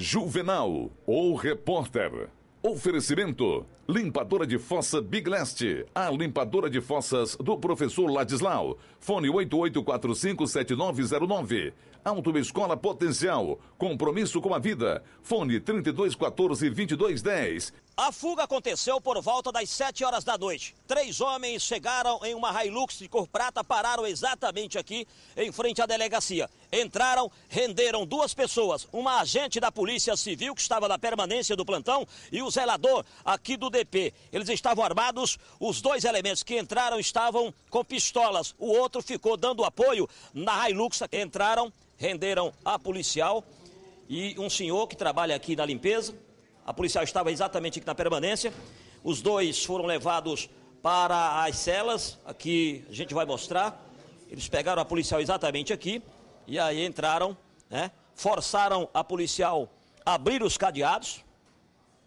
Juvenal, ou repórter. Oferecimento Limpadora de fossa Big Last, a limpadora de fossas do professor Ladislau. Fone 88457909. Autoescola Potencial, compromisso com a vida. Fone 3214-2210. A fuga aconteceu por volta das 7 horas da noite. Três homens chegaram em uma Hilux de cor prata, pararam exatamente aqui em frente à delegacia. Entraram, renderam duas pessoas, uma agente da Polícia Civil que estava na permanência do plantão e o zelador aqui do eles estavam armados, os dois elementos que entraram estavam com pistolas, o outro ficou dando apoio na Hilux. Entraram, renderam a policial e um senhor que trabalha aqui na limpeza. A policial estava exatamente aqui na permanência. Os dois foram levados para as celas, aqui a gente vai mostrar. Eles pegaram a policial exatamente aqui e aí entraram, né? Forçaram a policial a abrir os cadeados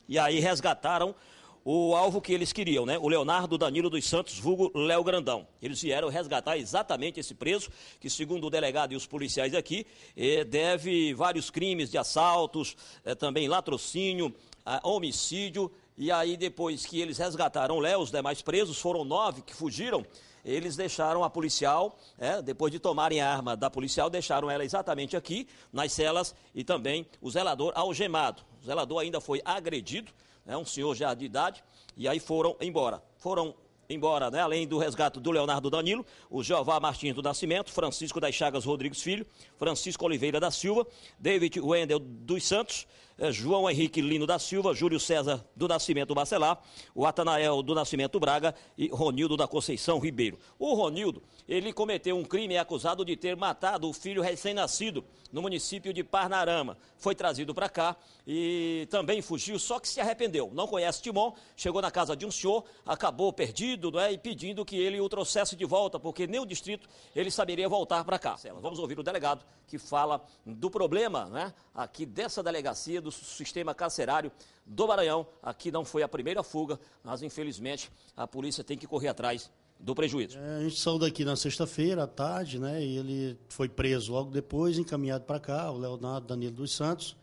e aí resgataram o alvo que eles queriam, né? O Leonardo Danilo dos Santos, vulgo Léo Grandão. Eles vieram resgatar exatamente esse preso, que segundo o delegado e os policiais aqui, eh, deve vários crimes de assaltos, eh, também latrocínio, ah, homicídio. E aí, depois que eles resgataram Léo, os demais presos, foram nove que fugiram, eles deixaram a policial, é, depois de tomarem a arma da policial, deixaram ela exatamente aqui, nas celas, e também o zelador algemado. O zelador ainda foi agredido né, um senhor já de idade, e aí foram embora. Foram embora, né, além do resgate do Leonardo Danilo, o Jeová Martins do Nascimento, Francisco das Chagas Rodrigues Filho, Francisco Oliveira da Silva, David Wendel dos Santos, é, João Henrique Lino da Silva, Júlio César do Nascimento Bacelar, o Atanael do Nascimento Braga e Ronildo da Conceição Ribeiro. O Ronildo, ele cometeu um crime e é acusado de ter matado o filho recém-nascido no município de Parnarama. Foi trazido para cá e também fugiu, só que se arrependeu. Não conhece Timon, chegou na casa de um senhor, acabou perdido é, e pedindo que ele o trouxesse de volta, porque nem o distrito ele saberia voltar para cá. Vamos ouvir o delegado que fala do problema né, aqui dessa delegacia do do sistema carcerário do Maranhão. Aqui não foi a primeira fuga, mas infelizmente a polícia tem que correr atrás do prejuízo. É, a gente saiu daqui na sexta-feira à tarde, né? E ele foi preso logo depois, encaminhado para cá, o Leonardo Danilo dos Santos,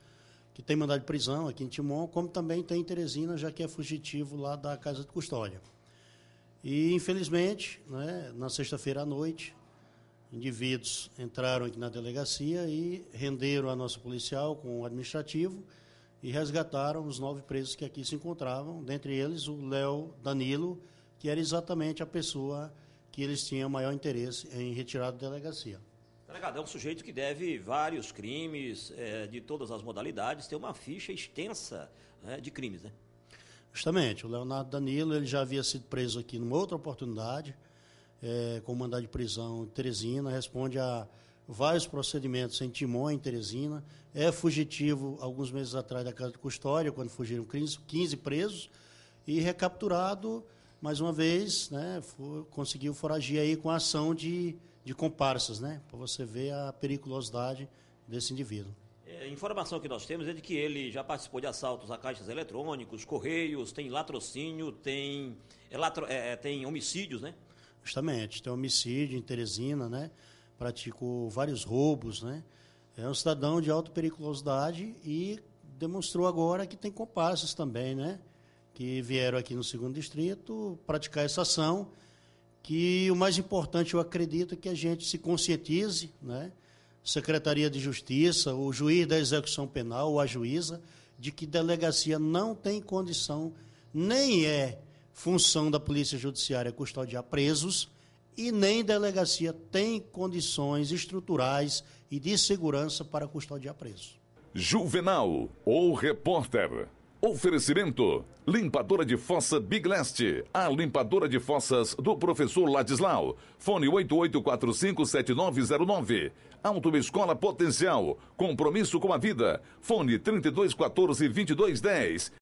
que tem mandado de prisão aqui em Timon, como também tem em Teresina, já que é fugitivo lá da casa de custódia. E infelizmente, né, na sexta-feira à noite, indivíduos entraram aqui na delegacia e renderam a nossa policial com o administrativo e resgataram os nove presos que aqui se encontravam, dentre eles o Léo Danilo, que era exatamente a pessoa que eles tinham maior interesse em retirar da delegacia. Delegado, é um sujeito que deve vários crimes é, de todas as modalidades, tem uma ficha extensa né, de crimes, né? Justamente, o Leonardo Danilo ele já havia sido preso aqui numa outra oportunidade, é, com mandado de prisão em Teresina, responde a vários procedimentos em Timó, em Teresina, é fugitivo alguns meses atrás da casa de custódia, quando fugiram 15, 15 presos, e recapturado mais uma vez, né, for, conseguiu foragir aí com a ação de, de comparsas, né, para você ver a periculosidade desse indivíduo. É, a informação que nós temos é de que ele já participou de assaltos a caixas eletrônicos, correios, tem latrocínio, tem, é, latro, é, é tem homicídios, né? Justamente, tem homicídio em Teresina, né? praticou vários roubos, né? É um cidadão de alta periculosidade e demonstrou agora que tem comparsas também, né? Que vieram aqui no segundo distrito praticar essa ação. Que o mais importante, eu acredito, é que a gente se conscientize, né? Secretaria de Justiça, o juiz da execução penal, ou a juíza, de que delegacia não tem condição, nem é função da Polícia Judiciária é custodiar presos e nem delegacia tem condições estruturais e de segurança para custodiar presos. Juvenal, ou repórter. Oferecimento: Limpadora de fossa Big Last a limpadora de fossas do professor Ladislau. Fone 88457909. Autoescola Potencial, compromisso com a vida. Fone 32142210.